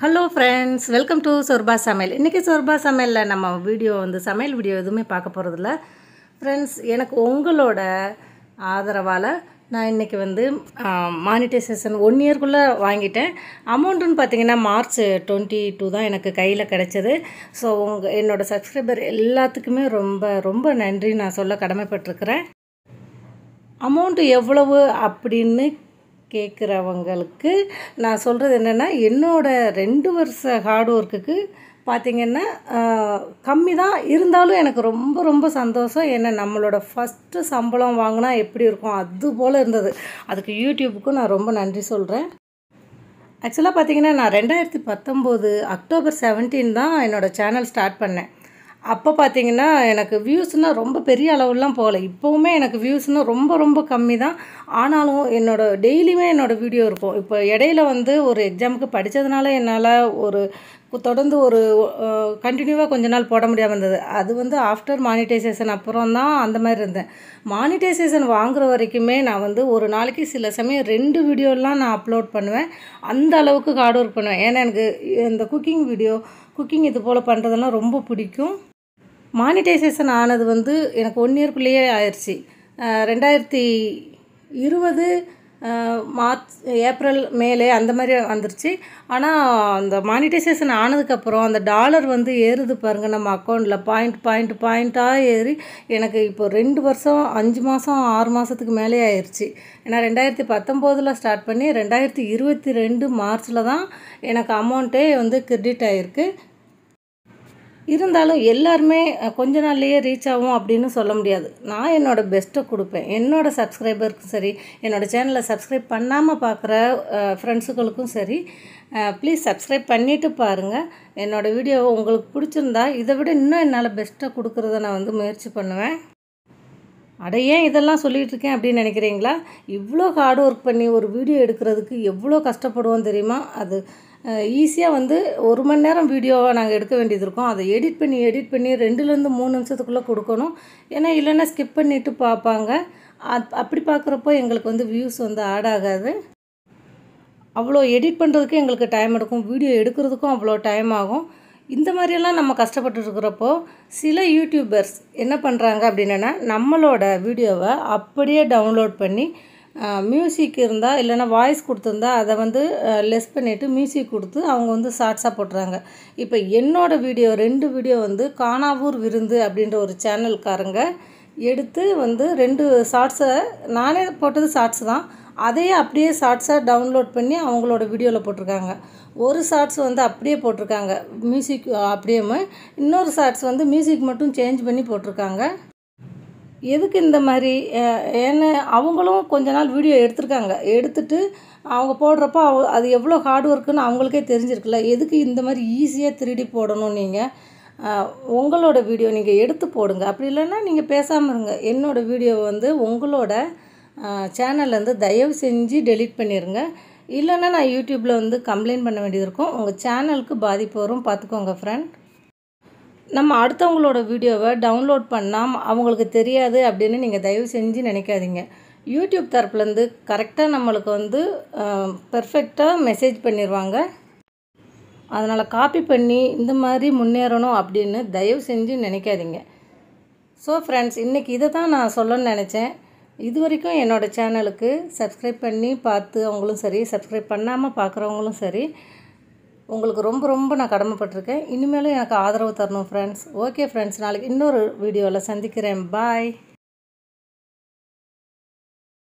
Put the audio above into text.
hello friends welcome to சொர்பா சமையல் இன்றைக்கி சொர்பா சமையலில் நம்ம வீடியோ வந்து சமையல் வீடியோ எதுவுமே பார்க்க போகிறதில்ல ஃப்ரெண்ட்ஸ் எனக்கு உங்களோட ஆதரவால் நான் இன்றைக்கி வந்து மானிட்டைசேஷன் ஒன் இயர்க்குள்ளே வாங்கிட்டேன் அமௌண்ட்டுன்னு பார்த்தீங்கன்னா மார்ச் டுவெண்ட்டி டூ தான் எனக்கு கையில் கிடச்சிது ஸோ உங்கள் என்னோடய சப்ஸ்கிரைபர் எல்லாத்துக்குமே ரொம்ப ரொம்ப நன்றி நான் சொல்ல கடமைப்பட்டிருக்கிறேன் அமௌண்ட்டு எவ்வளவு அப்படின்னு கேட்குறவங்களுக்கு நான் சொல்கிறது என்னென்னா என்னோடய ரெண்டு வருஷ ஹார்ட் ஒர்க்குக்கு பார்த்திங்கன்னா கம்மி தான் இருந்தாலும் எனக்கு ரொம்ப ரொம்ப சந்தோஷம் ஏன்னா நம்மளோட ஃபஸ்ட்டு சம்பளம் வாங்கினா எப்படி இருக்கும் அது போல் இருந்தது அதுக்கு யூடியூப்புக்கும் நான் ரொம்ப நன்றி சொல்கிறேன் ஆக்சுவலாக பார்த்திங்கன்னா நான் ரெண்டாயிரத்தி பத்தொம்போது அக்டோபர் செவன்டீன் தான் என்னோடய சேனல் ஸ்டார்ட் பண்ணேன் அப்போ பார்த்தீங்கன்னா எனக்கு வியூஸ்னால் ரொம்ப பெரிய அளவுலாம் போகலை இப்போவுமே எனக்கு வியூஸ்னால் ரொம்ப ரொம்ப கம்மி தான் ஆனாலும் என்னோடய டெய்லியுமே என்னோடய வீடியோ இருக்கும் இப்போ இடையில வந்து ஒரு எக்ஸாமுக்கு படித்ததுனால என்னால் ஒரு தொடர்ந்து ஒரு கண்டினியூவாக கொஞ்ச நாள் போட முடியாமல் இருந்தது அது வந்து ஆஃப்டர் மானிட்டைசேஷன் அப்புறம் தான் அந்த மாதிரி இருந்தேன் மானிட்டைசேஷன் வாங்குகிற வரைக்குமே நான் வந்து ஒரு நாளைக்கு சில சமயம் ரெண்டு வீடியோலாம் நான் அப்லோட் பண்ணுவேன் அந்த அளவுக்கு ஹார்ட் ஒர்க் பண்ணுவேன் ஏன்னா எனக்கு இந்த குக்கிங் வீடியோ குக்கிங் இது போல் பண்ணுறதெல்லாம் ரொம்ப பிடிக்கும் மானிட்டைசேஷன் ஆனது வந்து எனக்கு ஒன் இயர்க்குள்ளேயே ஆயிடுச்சு ரெண்டாயிரத்தி இருபது மார்ச் ஏப்ரல் மேலே அந்த மாதிரி வந்துருச்சு ஆனால் அந்த மானிட்டைசேஷன் ஆனதுக்கப்புறம் அந்த டாலர் வந்து ஏறுது பாருங்கள் நம்ம அக்கௌண்ட்டில் பாயிண்ட் பாயிண்ட் பாயிண்ட்டாக ஏறி எனக்கு இப்போ ரெண்டு வருஷம் அஞ்சு மாதம் ஆறு மாதத்துக்கு மேலே ஆயிடுச்சு ஏன்னா ரெண்டாயிரத்தி பத்தொம்போதில் ஸ்டார்ட் பண்ணி ரெண்டாயிரத்தி இருபத்தி ரெண்டு மார்ச்சில் தான் எனக்கு அமௌண்ட்டே வந்து கிரெடிட் ஆகிருக்கு இருந்தாலும் எல்லாருமே கொஞ்ச நாள்லேயே ரீச் ஆகும் அப்படின்னு சொல்ல முடியாது நான் என்னோடய பெஸ்ட்டை கொடுப்பேன் என்னோடய சப்ஸ்கிரைபருக்கும் சரி என்னோடய சேனலை சப்ஸ்கிரைப் பண்ணாமல் பார்க்குற ஃப்ரெண்ட்ஸுகளுக்கும் சரி ப்ளீஸ் சப்ஸ்கிரைப் பண்ணிவிட்டு பாருங்கள் என்னோடய வீடியோவை உங்களுக்கு பிடிச்சிருந்தா இதை விட இன்னும் என்னால் பெஸ்ட்டாக கொடுக்குறத நான் வந்து முயற்சி பண்ணுவேன் அடைய ஏன் இதெல்லாம் சொல்லிகிட்ருக்கேன் அப்படின்னு நினைக்கிறீங்களா இவ்வளோ ஹார்ட் ஒர்க் பண்ணி ஒரு வீடியோ எடுக்கிறதுக்கு எவ்வளோ கஷ்டப்படுவோம் தெரியுமா அது ஈஸியாக வந்து ஒரு மணி நேரம் வீடியோவை நாங்கள் எடுக்க வேண்டியது இருக்கோம் அதை எடிட் பண்ணி எடிட் பண்ணி ரெண்டுலேருந்து மூணு நிமிஷத்துக்குள்ளே கொடுக்கணும் ஏன்னா இல்லைன்னா ஸ்கிப் பண்ணிவிட்டு பார்ப்பாங்க அப் அப்படி பார்க்குறப்போ எங்களுக்கு வந்து வியூஸ் வந்து ஆட் ஆகாது அவ்வளோ எடிட் பண்ணுறதுக்கு எங்களுக்கு டைம் எடுக்கும் வீடியோ எடுக்கிறதுக்கும் அவ்வளோ டைம் ஆகும் இந்த மாதிரியெல்லாம் நம்ம கஷ்டப்பட்டுருக்கிறப்போ சில யூடியூபர்ஸ் என்ன பண்ணுறாங்க அப்படின்னா நம்மளோட வீடியோவை அப்படியே டவுன்லோட் பண்ணி மியூசிக் இருந்தால் இல்லைனா வாய்ஸ் கொடுத்துருந்தா அதை வந்து லெஸ் பண்ணிவிட்டு மியூசிக் கொடுத்து அவங்க வந்து ஷார்ட்ஸாக போட்டுறாங்க இப்போ என்னோடய வீடியோ ரெண்டு வீடியோ வந்து காணாவூர் விருந்து அப்படின்ற ஒரு சேனல்காரங்க எடுத்து வந்து ரெண்டு ஷார்ட்ஸை நானே போட்டது ஷார்ட்ஸ் தான் அதையே அப்படியே ஷார்ட்ஸாக டவுன்லோட் பண்ணி அவங்களோட வீடியோவில் போட்டிருக்காங்க ஒரு ஷார்ட்ஸ் வந்து அப்படியே போட்டிருக்காங்க மியூசிக் அப்படியே இன்னொரு ஷார்ட்ஸ் வந்து மியூசிக் மட்டும் சேஞ்ச் பண்ணி போட்டிருக்காங்க எதுக்கு இந்த மாதிரி ஏன்னா அவங்களும் கொஞ்ச நாள் வீடியோ எடுத்திருக்காங்க எடுத்துட்டு அவங்க போடுறப்போ அவ அது எவ்வளோ ஹார்ட் ஒர்க்குன்னு அவங்களுக்கே தெரிஞ்சிருக்குல்ல எதுக்கு இந்த மாதிரி ஈஸியாக திருடி போடணும் நீங்கள் உங்களோட வீடியோ நீங்கள் எடுத்து போடுங்க அப்படி இல்லைன்னா நீங்கள் பேசாமல் இருங்க என்னோடய வீடியோ வந்து உங்களோட சேனல்லேருந்து தயவு செஞ்சு டெலீட் பண்ணிடுங்க இல்லைன்னா நான் யூடியூப்பில் வந்து கம்ப்ளைண்ட் பண்ண வேண்டியது இருக்கும் உங்கள் சேனலுக்கு பாதிப்பு வரும் பார்த்துக்கோங்க ஃப்ரெண்ட் நம்ம அடுத்தவங்களோட வீடியோவை டவுன்லோட் பண்ணால் அவங்களுக்கு தெரியாது அப்படின்னு நீங்கள் தயவு செஞ்சு நினைக்காதீங்க யூடியூப் தரப்புலேருந்து கரெக்டாக நம்மளுக்கு வந்து பெர்ஃபெக்டாக மெசேஜ் பண்ணிடுவாங்க அதனால் காப்பி பண்ணி இந்த மாதிரி முன்னேறணும் அப்படின்னு தயவு செஞ்சு நினைக்காதீங்க ஸோ ஃப்ரெண்ட்ஸ் இன்றைக்கி இதை தான் நான் சொல்லணும்னு நினச்சேன் இது வரைக்கும் என்னோடய சேனலுக்கு சப்ஸ்கிரைப் பண்ணி பார்த்து அவங்களும் சரி சப்ஸ்கிரைப் பண்ணாமல் பார்க்குறவங்களும் சரி உங்களுக்கு ரொம்ப ரொம்ப நான் கடமைப்பட்டிருக்கேன் இனிமேலும் எனக்கு ஆதரவு தரணும் ஃப்ரெண்ட்ஸ் ஓகே ஃப்ரெண்ட்ஸ் நாளைக்கு இன்னொரு வீடியோவில் சந்திக்கிறேன் பாய்